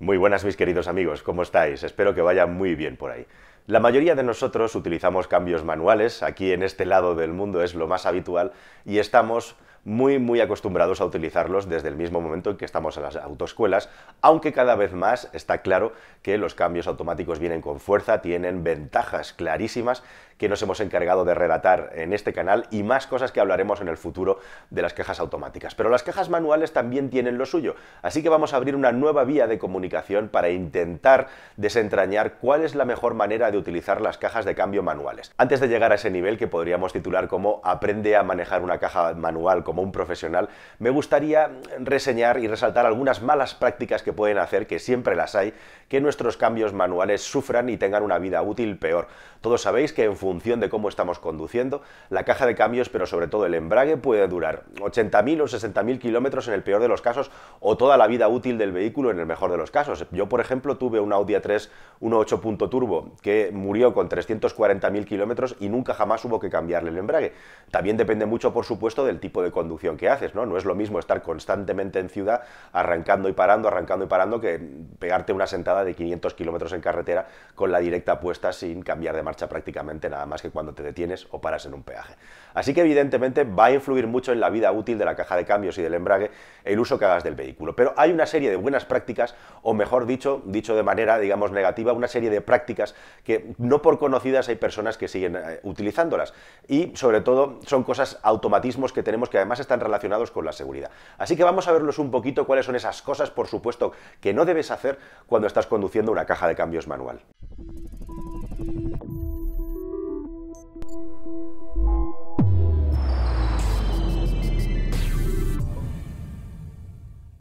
Muy buenas mis queridos amigos, ¿cómo estáis? Espero que vaya muy bien por ahí. La mayoría de nosotros utilizamos cambios manuales, aquí en este lado del mundo es lo más habitual, y estamos muy, muy acostumbrados a utilizarlos desde el mismo momento en que estamos en las autoescuelas, aunque cada vez más está claro que los cambios automáticos vienen con fuerza, tienen ventajas clarísimas que nos hemos encargado de relatar en este canal y más cosas que hablaremos en el futuro de las cajas automáticas. Pero las cajas manuales también tienen lo suyo, así que vamos a abrir una nueva vía de comunicación para intentar desentrañar cuál es la mejor manera de utilizar las cajas de cambio manuales. Antes de llegar a ese nivel que podríamos titular como aprende a manejar una caja manual como un profesional, me gustaría reseñar y resaltar algunas malas prácticas que pueden hacer, que siempre las hay, que nuestros cambios manuales sufran y tengan una vida útil peor. Todos sabéis que en función de cómo estamos conduciendo, la caja de cambios, pero sobre todo el embrague, puede durar 80.000 o 60.000 kilómetros en el peor de los casos o toda la vida útil del vehículo en el mejor de los casos. Yo, por ejemplo, tuve un Audi A3 1.8 turbo que murió con 340.000 kilómetros y nunca jamás hubo que cambiarle el embrague. También depende mucho, por supuesto, del tipo de conducción que haces, ¿no? No es lo mismo estar constantemente en ciudad arrancando y parando, arrancando y parando, que pegarte una sentada de 500 kilómetros en carretera con la directa puesta sin cambiar de marcha prácticamente nada más que cuando te detienes o paras en un peaje. Así que evidentemente va a influir mucho en la vida útil de la caja de cambios y del embrague el uso que hagas del vehículo. Pero hay una serie de buenas prácticas, o mejor dicho, dicho de manera, digamos, negativa, una serie de prácticas que no por conocidas hay personas que siguen eh, utilizándolas. Y sobre todo son cosas, automatismos que tenemos que además además están relacionados con la seguridad. Así que vamos a verlos un poquito cuáles son esas cosas, por supuesto, que no debes hacer cuando estás conduciendo una caja de cambios manual.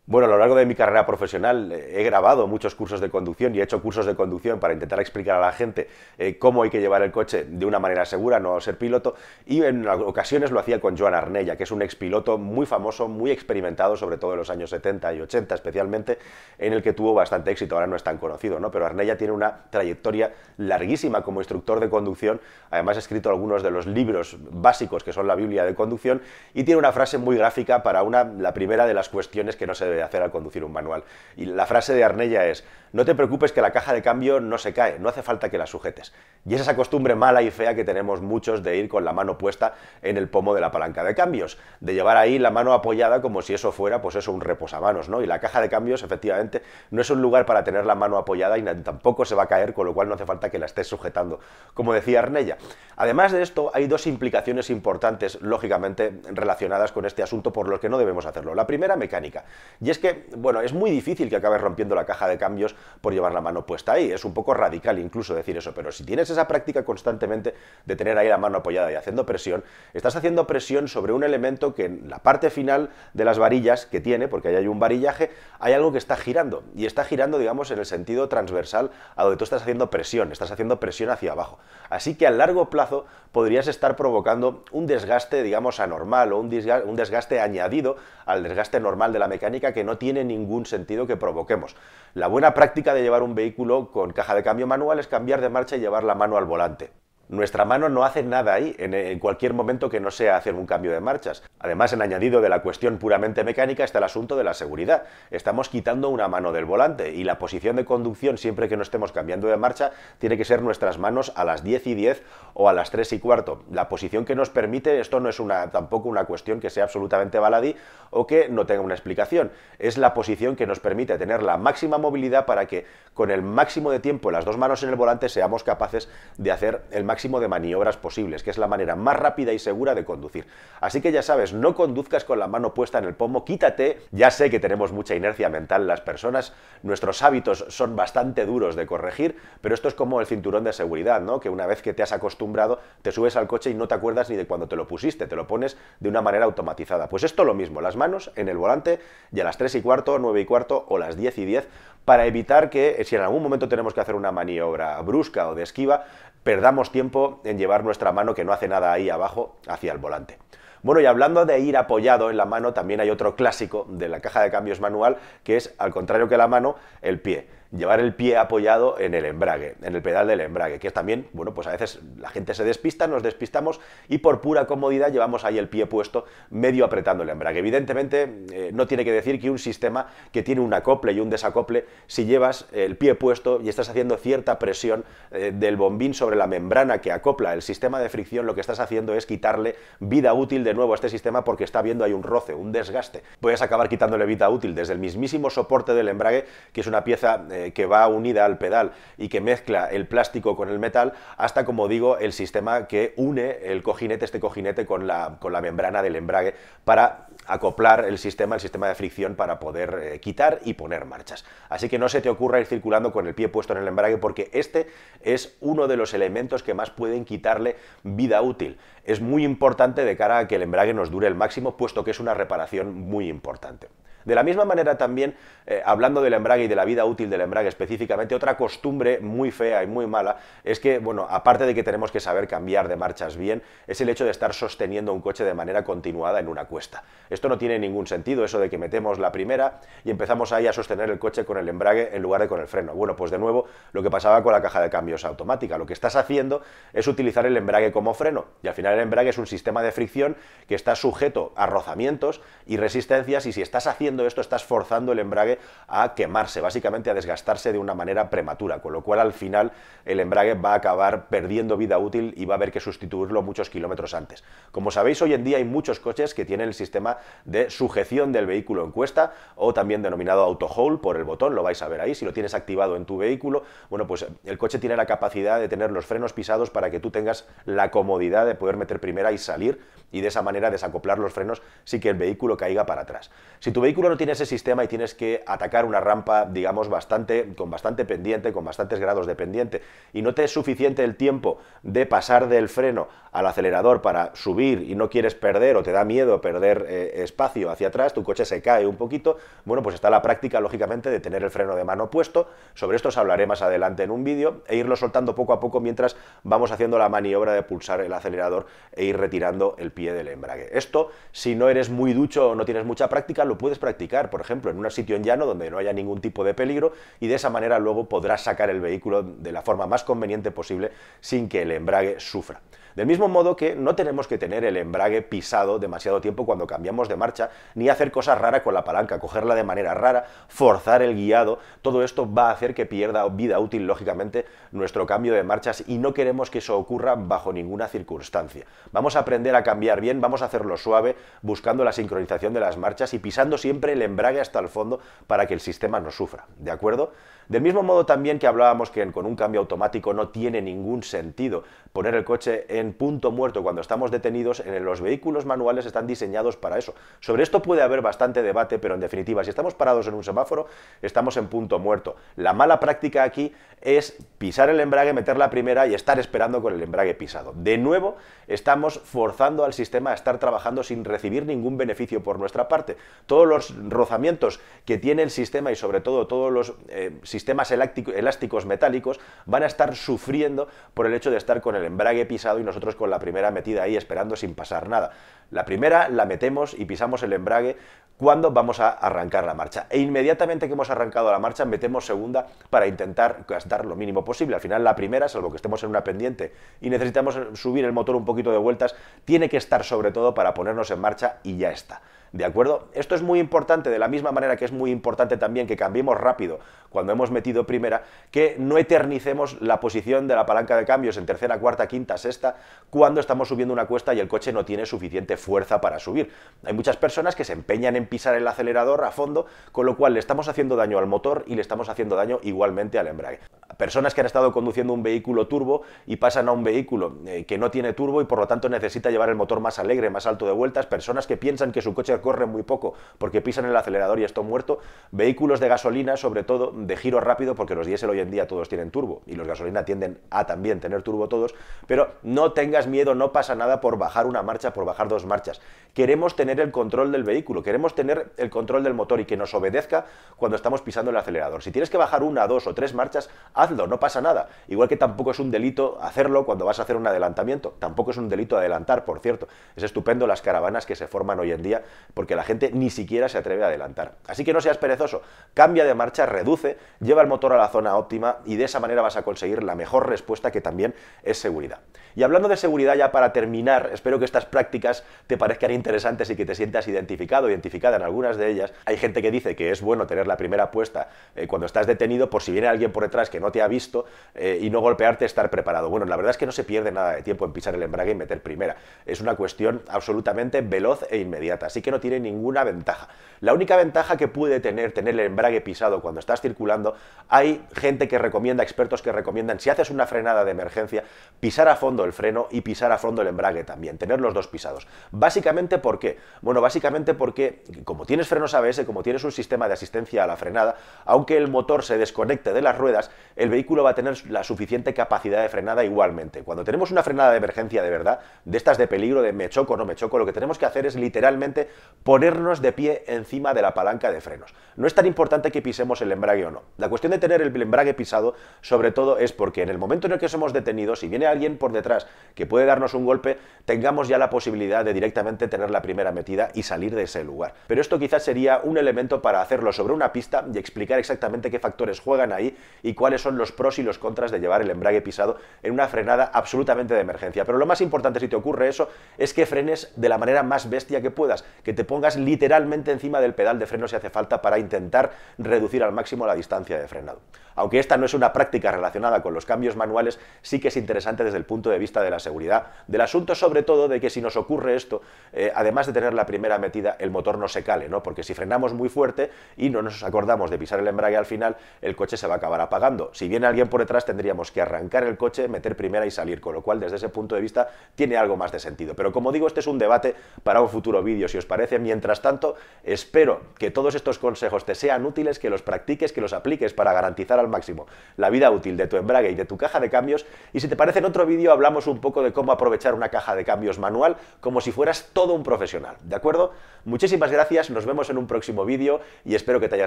Bueno, a lo largo de mi carrera profesional eh, he grabado muchos cursos de conducción y he hecho cursos de conducción para intentar explicar a la gente eh, cómo hay que llevar el coche de una manera segura, no ser piloto, y en ocasiones lo hacía con Joan Arnella, que es un expiloto muy famoso, muy experimentado, sobre todo en los años 70 y 80 especialmente, en el que tuvo bastante éxito, ahora no es tan conocido, ¿no? pero Arnella tiene una trayectoria larguísima como instructor de conducción, además ha escrito algunos de los libros básicos que son la Biblia de conducción, y tiene una frase muy gráfica para una, la primera de las cuestiones que no se de hacer al conducir un manual. Y la frase de Arnella es, no te preocupes que la caja de cambio no se cae, no hace falta que la sujetes. Y es esa costumbre mala y fea que tenemos muchos de ir con la mano puesta en el pomo de la palanca de cambios, de llevar ahí la mano apoyada como si eso fuera, pues eso, un reposamanos, ¿no? Y la caja de cambios, efectivamente, no es un lugar para tener la mano apoyada y tampoco se va a caer, con lo cual no hace falta que la estés sujetando, como decía Arnella. Además de esto, hay dos implicaciones importantes, lógicamente, relacionadas con este asunto por lo que no debemos hacerlo. La primera, mecánica. Y es que, bueno, es muy difícil que acabes rompiendo la caja de cambios por llevar la mano puesta ahí. Es un poco radical incluso decir eso, pero si tienes esa práctica constantemente de tener ahí la mano apoyada y haciendo presión, estás haciendo presión sobre un elemento que en la parte final de las varillas que tiene, porque ahí hay un varillaje, hay algo que está girando. Y está girando, digamos, en el sentido transversal a donde tú estás haciendo presión, estás haciendo presión hacia abajo. Así que a largo plazo podrías estar provocando un desgaste, digamos, anormal o un desgaste añadido al desgaste normal de la mecánica que no tiene ningún sentido que provoquemos. La buena práctica de llevar un vehículo con caja de cambio manual es cambiar de marcha y llevar la mano al volante. Nuestra mano no hace nada ahí, en, cualquier momento que no sea hacer un cambio de marchas. Además, en añadido de la cuestión puramente mecánica está el asunto de la seguridad. Estamos quitando una mano del volante y la posición de conducción, siempre que no estemos cambiando de marcha, tiene que ser nuestras manos a las 10 y 10 o a las 3 y cuarto. La posición que nos permite, esto no es una, tampoco una cuestión que sea absolutamente baladí o que no tenga una explicación. Es la posición que nos permite tener la máxima movilidad para que con el máximo de tiempo las dos manos en el volante seamos capaces de hacer el máximo máximo de maniobras posibles, que es la manera más rápida y segura de conducir. Así que ya sabes, no conduzcas con la mano puesta en el pomo, quítate, ya sé que tenemos mucha inercia mental las personas, nuestros hábitos son bastante duros de corregir, pero esto es como el cinturón de seguridad, ¿no? Que una vez que te has acostumbrado, te subes al coche y no te acuerdas ni de cuando te lo pusiste, te lo pones de una manera automatizada. Pues esto lo mismo, las manos en el volante y a las 3 y cuarto, 9 y cuarto o las 10 y 10 para evitar que eh, si en algún momento tenemos que hacer una maniobra brusca o de esquiva, perdamos tiempo en llevar nuestra mano que no hace nada ahí abajo hacia el volante. Bueno, y hablando de ir apoyado en la mano, también hay otro clásico de la caja de cambios manual, que es, al contrario que la mano, el pie llevar el pie apoyado en el embrague, en el pedal del embrague, que es también, bueno, pues a veces la gente se despista, nos despistamos y por pura comodidad llevamos ahí el pie puesto medio apretando el embrague. Evidentemente, eh, no tiene que decir que un sistema que tiene un acople y un desacople, si llevas el pie puesto y estás haciendo cierta presión eh, del bombín sobre la membrana que acopla el sistema de fricción, lo que estás haciendo es quitarle vida útil de nuevo a este sistema porque está viendo ahí un roce, un desgaste. Puedes acabar quitándole vida útil desde el mismísimo soporte del embrague, que es una pieza... Eh, eh, que va unida al pedal y que mezcla el plástico con el metal, hasta como digo, el sistema que une el cojinete, este cojinete con la, membrana del embrague para acoplar el sistema, el sistema de fricción para poder eh, quitar y poner marchas. Así que no se te ocurra ir circulando con el pie puesto en el embrague porque este es uno de los elementos que más pueden quitarle vida útil. Es muy importante de cara a que el embrague nos dure el máximo, puesto que es una reparación muy importante. De la misma manera también, eh, hablando del embrague y de la vida útil del embrague específicamente, otra costumbre muy fea y muy mala es que, bueno, aparte de que tenemos que saber cambiar de marchas bien, es el hecho de estar sosteniendo un coche de manera continuada en una cuesta. Esto no tiene ningún sentido, eso de que metemos la primera y empezamos ahí a sostener el coche con el embrague en lugar de con el freno. Bueno, pues de nuevo, lo que pasaba con la caja de cambios automática, lo que estás haciendo es utilizar el embrague como freno y al final el embrague es un sistema de fricción que está sujeto a rozamientos y resistencias y si estás haciendo esto estás forzando el embrague a quemarse, básicamente a desgastarse de una manera prematura, con lo cual al final el embrague va a acabar perdiendo vida útil y va a haber que sustituirlo muchos kilómetros antes. Como sabéis, hoy en día hay muchos coches que tienen el sistema de sujeción del vehículo en cuesta o también denominado auto hole por el botón, lo vais a ver ahí, si lo tienes activado en tu vehículo, bueno, pues el coche tiene la capacidad de tener los frenos pisados para que tú tengas la comodidad de poder meter primera y salir y de esa manera desacoplar los frenos sin que el vehículo caiga para atrás. Si tu vehículo vehículo no tiene ese sistema y tienes que atacar una rampa, digamos, bastante, con bastante pendiente, con bastantes grados de pendiente, y no te es suficiente el tiempo de pasar del freno al acelerador para subir y no quieres perder o te da miedo perder eh, espacio hacia atrás, tu coche se cae un poquito, bueno, pues está la práctica, lógicamente, de tener el freno de mano puesto. Sobre esto os hablaré más adelante en un vídeo e irlo soltando poco a poco mientras vamos haciendo la maniobra de pulsar el acelerador e ir retirando el pie del embrague. Esto, si no eres muy ducho o no tienes mucha práctica, lo puedes practicar, por ejemplo, en un sitio en llano donde no haya ningún tipo de peligro y de esa manera luego podrás sacar el vehículo de la forma más conveniente posible sin que el embrague sufra. Del mismo modo que no tenemos que tener el embrague pisado demasiado tiempo cuando cambiamos de marcha, ni hacer cosas raras con la palanca, cogerla de manera rara, forzar el guiado, todo esto va a hacer que pierda vida útil, lógicamente, nuestro cambio de marchas y no queremos que eso ocurra bajo ninguna circunstancia. Vamos a aprender a cambiar bien, vamos a hacerlo suave, buscando la sincronización de las marchas y pisando siempre el embrague hasta el fondo para que el sistema no sufra, ¿de acuerdo? Del mismo modo también que hablábamos que con un cambio automático no tiene ningún sentido poner el coche en punto muerto cuando estamos detenidos, en los vehículos manuales están diseñados para eso. Sobre esto puede haber bastante debate, pero en definitiva, si estamos parados en un semáforo, estamos en punto muerto. La mala práctica aquí es pisar el embrague, meter la primera y estar esperando con el embrague pisado. De nuevo, estamos forzando al sistema a estar trabajando sin recibir ningún beneficio por nuestra parte. Todos los rozamientos que tiene el sistema y sobre todo todos los eh, sistemas elásticos metálicos van a estar sufriendo por el hecho de estar con el embrague pisado y nosotros con la primera metida ahí esperando sin pasar nada. La primera la metemos y pisamos el embrague cuando vamos a arrancar la marcha. E inmediatamente que hemos arrancado la marcha metemos segunda para intentar gastar lo mínimo posible. Al final la primera, salvo que estemos en una pendiente y necesitamos subir el motor un poquito de vueltas, tiene que estar sobre todo para ponernos en marcha y ya está. ¿De acuerdo? Esto es muy importante, de la misma manera que es muy importante también que cambiemos rápido cuando hemos metido primera, que no eternicemos la posición de la palanca de cambios en tercera, cuarta, quinta, sexta, cuando estamos subiendo una cuesta y el coche no tiene suficiente fuerza para subir. Hay muchas personas que se empeñan en pisar el acelerador a fondo, con lo cual le estamos haciendo daño al motor y le estamos haciendo daño igualmente al embrague personas que han estado conduciendo un vehículo turbo y pasan a un vehículo eh, que no tiene turbo y por lo tanto necesita llevar el motor más alegre, más alto de vueltas, personas que piensan que su coche corre muy poco porque pisan el acelerador y está muerto, vehículos de gasolina sobre todo de giro rápido porque los diésel hoy en día todos tienen turbo y los gasolina tienden a también tener turbo todos, pero no tengas miedo, no pasa nada por bajar una marcha, por bajar dos marchas. Queremos tener el control del vehículo, queremos tener el control del motor y que nos obedezca cuando estamos pisando el acelerador. Si tienes que bajar una, dos o tres marchas, no pasa nada. Igual que tampoco es un delito hacerlo cuando vas a hacer un adelantamiento, tampoco es un delito adelantar, por cierto. Es estupendo las caravanas que se forman hoy en día porque la gente ni siquiera se atreve a adelantar. Así que no seas perezoso, cambia de marcha, reduce, lleva el motor a la zona óptima y de esa manera vas a conseguir la mejor respuesta que también es seguridad. Y hablando de seguridad ya para terminar, espero que estas prácticas te parezcan interesantes y que te sientas identificado, identificada en algunas de ellas. Hay gente que dice que es bueno tener la primera apuesta eh, cuando estás detenido por si viene alguien por detrás que no tiene ha visto eh, y no golpearte, estar preparado. Bueno, la verdad es que no se pierde nada de tiempo en pisar el embrague y meter primera. Es una cuestión absolutamente veloz e inmediata, así que no tiene ninguna ventaja. La única ventaja que puede tener tener el embrague pisado cuando estás circulando, hay gente que recomienda, expertos que recomiendan, si haces una frenada de emergencia, pisar a fondo el freno y pisar a fondo el embrague también, tener los dos pisados. Básicamente, ¿por qué? Bueno, básicamente porque como tienes frenos ABS, como tienes un sistema de asistencia a la frenada, aunque el motor se desconecte de las ruedas, el el vehículo va a tener la suficiente capacidad de frenada igualmente. Cuando tenemos una frenada de emergencia de verdad, de estas de peligro, de me choco, no me choco, lo que tenemos que hacer es literalmente ponernos de pie encima de la palanca de frenos. No es tan importante que pisemos el embrague o no. La cuestión de tener el embrague pisado, sobre todo, es porque en el momento en el que somos detenidos, si viene alguien por detrás que puede darnos un golpe, tengamos ya la posibilidad de directamente tener la primera metida y salir de ese lugar. Pero esto quizás sería un elemento para hacerlo sobre una pista y explicar exactamente qué factores juegan ahí y cuáles son los pros y los contras de llevar el embrague pisado en una frenada absolutamente de emergencia. Pero lo más importante si te ocurre eso es que frenes de la manera más bestia que puedas, que te pongas literalmente encima del pedal de freno si hace falta para intentar reducir al máximo la distancia de frenado. Aunque esta no es una práctica relacionada con los cambios manuales, sí que es interesante desde el punto de vista de la seguridad del asunto, sobre todo de que si nos ocurre esto, eh, además de tener la primera metida, el motor no se cale, ¿no? Porque si frenamos muy fuerte y no nos acordamos de pisar el embrague al final, el coche se va a acabar apagando. Si si viene alguien por detrás tendríamos que arrancar el coche, meter primera y salir, con lo cual desde ese punto de vista tiene algo más de sentido. Pero como digo, este es un debate para un futuro vídeo, si os parece. Mientras tanto, espero que todos estos consejos te sean útiles, que los practiques, que los apliques para garantizar al máximo la vida útil de tu embrague y de tu caja de cambios. Y si te parece, en otro vídeo hablamos un poco de cómo aprovechar una caja de cambios manual como si fueras todo un profesional, ¿de acuerdo? Muchísimas gracias, nos vemos en un próximo vídeo y espero que te haya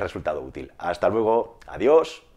resultado útil. Hasta luego, adiós.